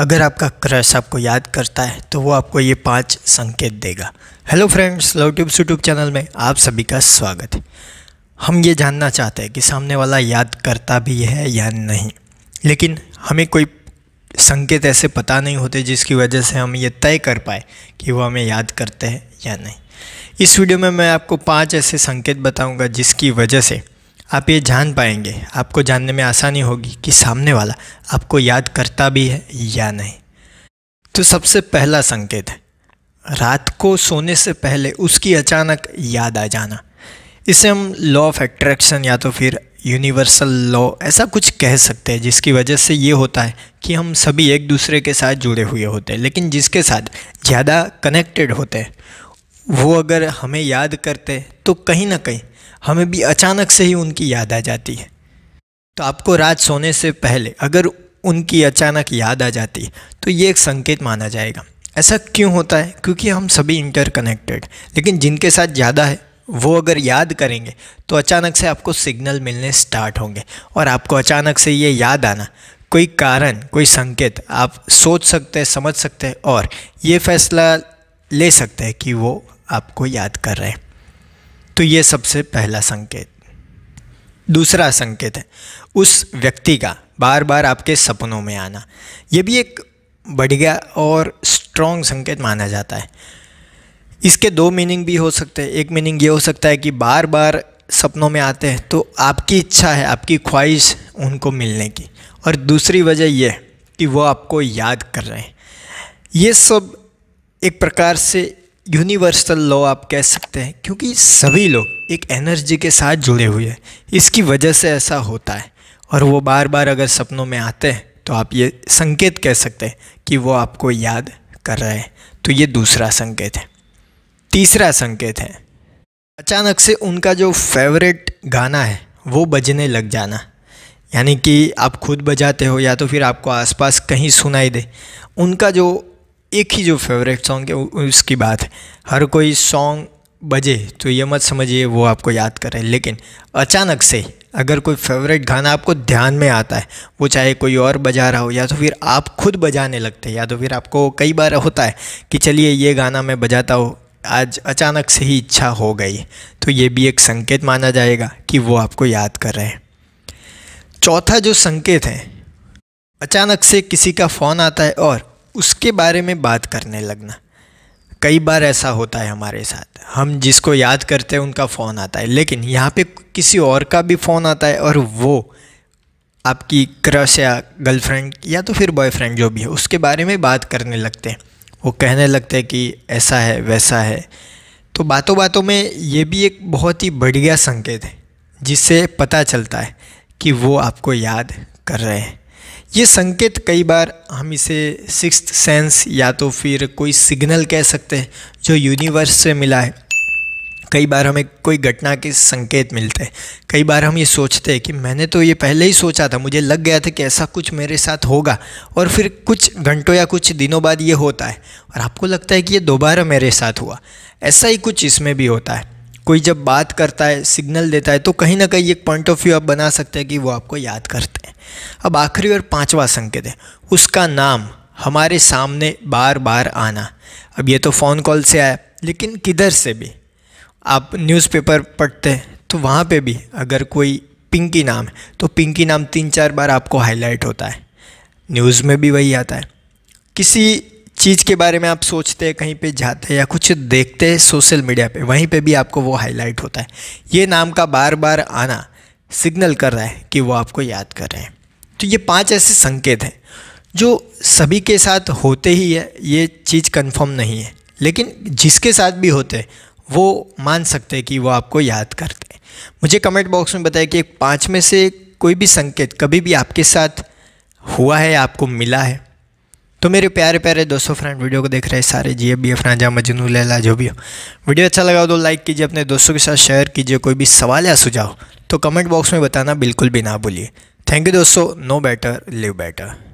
अगर आपका क्रश आपको याद करता है तो वो आपको ये पांच संकेत देगा hello friends love tubes YouTube channel में आप सभी का स्वागत है हम ये जानना चाहते हैं कि सामने वाला याद करता भी है या नहीं लेकिन हमें कोई संकेत ऐसे पता नहीं होते जिसकी वजह से हम ये तय कर पाए कि वो हमें याद करते हैं या नहीं इस वीडियो में मैं आपको पाँच ऐसे संकेत बताऊँगा जिसकी वजह से आप ये जान पाएंगे आपको जानने में आसानी होगी कि सामने वाला आपको याद करता भी है या नहीं तो सबसे पहला संकेत है रात को सोने से पहले उसकी अचानक याद आ जाना इसे हम लॉ ऑफ एट्रैक्शन या तो फिर यूनिवर्सल लॉ ऐसा कुछ कह सकते हैं जिसकी वजह से ये होता है कि हम सभी एक दूसरे के साथ जुड़े हुए होते हैं लेकिन जिसके साथ ज़्यादा कनेक्टेड होते हैं वो अगर हमें याद करते तो कहीं ना कहीं हमें भी अचानक से ही उनकी याद आ जाती है तो आपको रात सोने से पहले अगर उनकी अचानक याद आ जाती है तो ये एक संकेत माना जाएगा ऐसा क्यों होता है क्योंकि हम सभी इंटरकनेक्टेड लेकिन जिनके साथ ज़्यादा है वो अगर याद करेंगे तो अचानक से आपको सिग्नल मिलने स्टार्ट होंगे और आपको अचानक से ये याद आना कोई कारण कोई संकेत आप सोच सकते हैं समझ सकते हैं और ये फैसला ले सकते हैं कि वो आपको याद कर रहे हैं तो ये सबसे पहला संकेत दूसरा संकेत है उस व्यक्ति का बार बार आपके सपनों में आना यह भी एक बढ़िया और स्ट्रॉन्ग संकेत माना जाता है इसके दो मीनिंग भी हो सकते हैं एक मीनिंग ये हो सकता है कि बार बार सपनों में आते हैं तो आपकी इच्छा है आपकी ख्वाहिश उनको मिलने की और दूसरी वजह यह कि वो आपको याद कर रहे हैं ये सब एक प्रकार से यूनिवर्सल लॉ आप कह सकते हैं क्योंकि सभी लोग एक एनर्जी के साथ जुड़े हुए हैं इसकी वजह से ऐसा होता है और वो बार बार अगर सपनों में आते हैं तो आप ये संकेत कह सकते हैं कि वो आपको याद कर रहे हैं तो ये दूसरा संकेत है तीसरा संकेत है अचानक से उनका जो फेवरेट गाना है वो बजने लग जाना यानी कि आप खुद बजाते हो या तो फिर आपको आसपास कहीं सुनाई दे उनका जो एक ही जो फेवरेट सॉन्ग है उसकी बात है हर कोई सॉन्ग बजे तो ये मत समझिए वो आपको याद करें लेकिन अचानक से अगर कोई फेवरेट गाना आपको ध्यान में आता है वो चाहे कोई और बजा रहा हो या तो फिर आप खुद बजाने लगते हैं या तो फिर आपको कई बार होता है कि चलिए ये गाना मैं बजाता हूँ आज अचानक से ही इच्छा हो गई तो ये भी एक संकेत माना जाएगा कि वो आपको याद कर रहे हैं चौथा जो संकेत है अचानक से किसी का फ़ोन आता है और उसके बारे में बात करने लगना कई बार ऐसा होता है हमारे साथ हम जिसको याद करते हैं उनका फ़ोन आता है लेकिन यहाँ पे किसी और का भी फ़ोन आता है और वो आपकी क्रश या गर्लफ्रेंड या तो फिर बॉयफ्रेंड जो भी है उसके बारे में बात करने लगते हैं वो कहने लगते हैं कि ऐसा है वैसा है तो बातों बातों में ये भी एक बहुत ही बढ़िया संकेत है जिससे पता चलता है कि वो आपको याद कर रहे हैं ये संकेत कई बार हम इसे सिक्स सेंस या तो फिर कोई सिग्नल कह सकते हैं जो यूनिवर्स से मिला है कई बार हमें कोई घटना के संकेत मिलते हैं कई बार हम ये सोचते हैं कि मैंने तो ये पहले ही सोचा था मुझे लग गया था कि ऐसा कुछ मेरे साथ होगा और फिर कुछ घंटों या कुछ दिनों बाद ये होता है और आपको लगता है कि ये दोबारा मेरे साथ हुआ ऐसा ही कुछ इसमें भी होता है कोई जब बात करता है सिग्नल देता है तो कहीं ना कहीं एक पॉइंट ऑफ व्यू आप बना सकते हैं कि वो आपको याद करते हैं अब आखिरी और पांचवा संकेत है उसका नाम हमारे सामने बार बार आना अब ये तो फ़ोन कॉल से आया लेकिन किधर से भी आप न्यूज़पेपर पढ़ते हैं तो वहाँ पे भी अगर कोई पिंकी नाम है तो पिंकी नाम तीन चार बार आपको हाईलाइट होता है न्यूज़ में भी वही आता है किसी चीज़ के बारे में आप सोचते हैं कहीं पे जाते हैं या कुछ देखते हैं सोशल मीडिया पे वहीं पे भी आपको वो हाईलाइट होता है ये नाम का बार बार आना सिग्नल कर रहा है कि वो आपको याद कर रहे हैं तो ये पांच ऐसे संकेत हैं जो सभी के साथ होते ही है ये चीज़ कंफर्म नहीं है लेकिन जिसके साथ भी होते वो मान सकते हैं कि वो आपको याद करते हैं मुझे कमेंट बॉक्स में बताया कि पाँच में से कोई भी संकेत कभी भी आपके साथ हुआ है आपको मिला है तो मेरे प्यारे प्यारे दोस्तों फ्रेंड वीडियो को देख रहे सारे G B F Raja Majnu Laila जो भी हो वीडियो अच्छा लगा तो लाइक कीजिए अपने दोस्तों के साथ शेयर कीजिए कोई भी सवाल या सुझाव तो कमेंट बॉक्स में बताना बिल्कुल भी ना भूलिए थैंक यू दोस्तों नो बेटर लिव बेटर